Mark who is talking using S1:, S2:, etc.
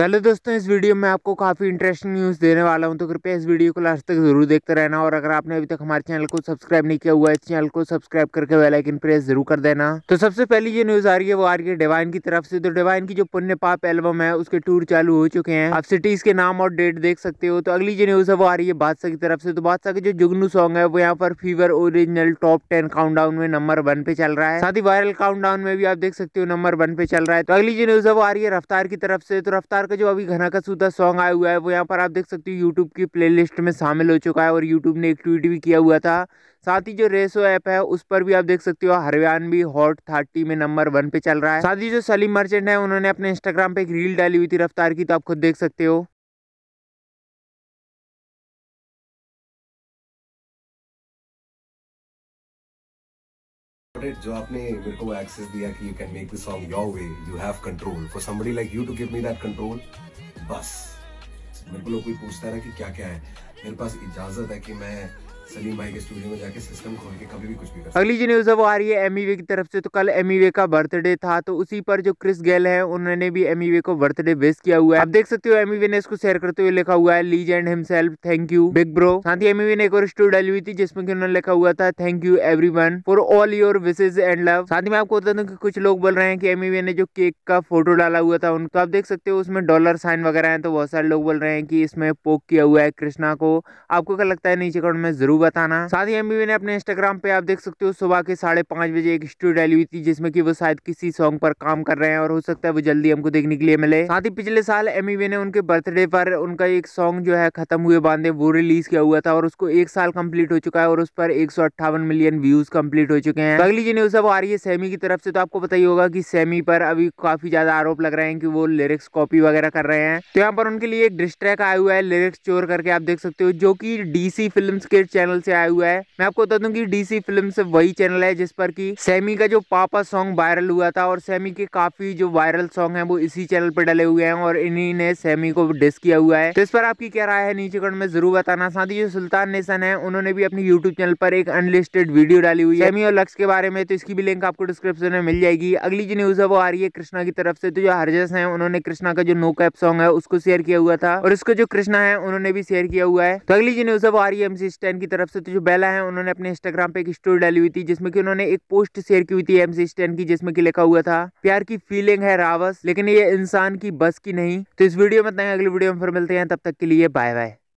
S1: चलो दोस्तों इस वीडियो में आपको काफ़ी इंटरेस्टिंग न्यूज़ देने वाला हूं तो कृपया इस वीडियो को लास्ट तक जरूर देखते रहना और अगर आपने अभी तक हमारे चैनल को सब्सक्राइब नहीं किया हुआ है चैनल को सब्सक्राइब करके बेल आइकन प्रेस जरूर कर देना तो सबसे पहले ये न्यूज़ आ रही है वो आ रही है डिवाइन की तरफ से तो डिवाइन की जो पुण्य पाप एल्बम है उसके टूर चालू हो चुके हैं आप सिटीज के नाम और डेट देख सकते हो तो अगली जो न्यूज़ है वो आ रही है बादशाह की तरफ से तो बादशाह के जो जुगनू सॉन्ग है वो यहाँ पर Fever original top ten count में नंबर वन पे चल रहा है साथ ही वायरल काउंट में भी आप देख सकते हो नंबर वन पे चल रहा है तो अगली जो न्यूज़ है वो आ रही है रफ्तार की तरफ से तो रफ्तार का जो अभी घना का सूता सॉन्ग आया हुआ है वो यहाँ पर आप देख सकते हो यूट्यूब की प्लेलिस्ट में शामिल हो चुका है और यूट्यूब ने एक ट्वीट भी किया हुआ था साथ ही जो रेसो ऐप है उस पर भी आप देख सकते हो भी हॉट थर्टी में नंबर वन पे चल रहा है साथ ही जो सलीम मर्चेंट है उन्होंने अपने इंस्टाग्राम पे एक रील डाली हुई थी रफ्तार की तो आप खुद देख सकते हो बट जो आपने मेरे को एक्सेस दिया कि you can make the song your way you have control for somebody like you to give me that control बस मेरे को लोग कोई पूछता रहा कि क्या क्या है मेरे पास इजाज़त है कि मैं सलीम भाई के स्टूडियो में जाके सिस्टम खोल के कभी भी कुछ भी कर अगली जो न्यूज़ है वो आ रही है एमीवे e की तरफ से तो कल एमीवे e का बर्थडे था तो उसी पर जो क्रिस गेल है उन्होंने भी एमीवे e को बर्थडे विश किया हुआ है आप देख सकते हो एमीवे ने इसको शेयर करते हुए लिखा हुआ है legend himself thank you big bro साथ ही एमीवे ने एक और स्टोरी डाली हुई थी जिसमें कि उन्होंने लिखा हुआ था thank you every for all your wishes and love साथ ही मैं आपको बता दूँ की कुछ लोग बोल रहे हैं की एमीवे ने जो केक का फोटो डाला हुआ था उनको आप देख सकते हो उसमें डॉलर साइन वगैरह है तो बहुत सारे लोग बोल रहे हैं कि इसमें पोक किया हुआ है कृष्णा को आपको क्या लगता है नीचे कौन में जरूर बताना साथ ही एमबीबी ने अपने इंस्टाग्राम पे आप देख सकते हो सुबह के साढ़े पांच बजे एक स्टोरी डाली हुई थी जिसमें कि वो शायद किसी सॉन्ग पर काम कर रहे हैं और हो सकता है वो जल्दी हमको देखने के लिए मिले साथ ही पिछले साल एमबीबी ने उनके बर्थडे पर उनका एक सॉन्ग जो है खत्म हुए बांधे वो रिलीज किया हुआ था और उसको एक साल कम्प्लीट हो चुका है और उस पर एक मिलियन व्यूज कम्प्लीट हो चुके हैं अगली जी न्यूज अब आ रही है सेमी की तरफ से तो आपको बताइए होगा की सेमी पर अभी काफी ज्यादा आरोप लग रहे हैं की वो लिरिक्स कॉपी वगैरह कर रहे हैं तो यहाँ पर उनके लिए एक डिस्ट्रैक आया हुआ है लिरिक्स चोर करके आप देख सकते हो जो की डीसी फिल्म के चैनल चैनल से आया हुआ है मैं आपको बता दूं कि डीसी फिल्म से वही चैनल है जिस पर कि सेमी का जो पापा सॉन्ग वायरल हुआ था और सेमी के काफी जो वायरल सॉन्ग है वो इसी चैनल पर डले हुए हैं और इन्हीं ने सेमी को डिस किया हुआ है तो इस पर आपकी क्या राय है नीचे कमेंट में जरूर बताना साथ ही जो सुल्तान नेशन है उन्होंने भी अपने यूट्यूब चैनल पर एक अनलिस्टेड वीडियो डाली हुई है सैमी और लक्ष्य के बारे में तो इसकी भी लिंक आपको डिस्क्रिप्शन में मिल जाएगी अगली जो न्यूज है वो आ रही है कृष्णा की तरफ से तो जो हरजस है उन्होंने कृष्णा का जो नो कैप सॉन्ग है उसको शेयर किया हुआ था और इसको जो कृष्णा है उन्होंने भी शेयर किया हुआ है तो अगली जो न्यूज है वो आ रही है तरफ से तो जो बेला है उन्होंने अपने इंस्टाग्राम पे एक स्टोरी डाली हुई थी जिसमें कि उन्होंने एक पोस्ट शेयर की हुई थी एमसी स्टैन की जिसमें कि लिखा हुआ था प्यार की फीलिंग है रावस लेकिन ये इंसान की बस की नहीं तो इस वीडियो में अगले वीडियो में फिर मिलते हैं तब तक के लिए बाय बाय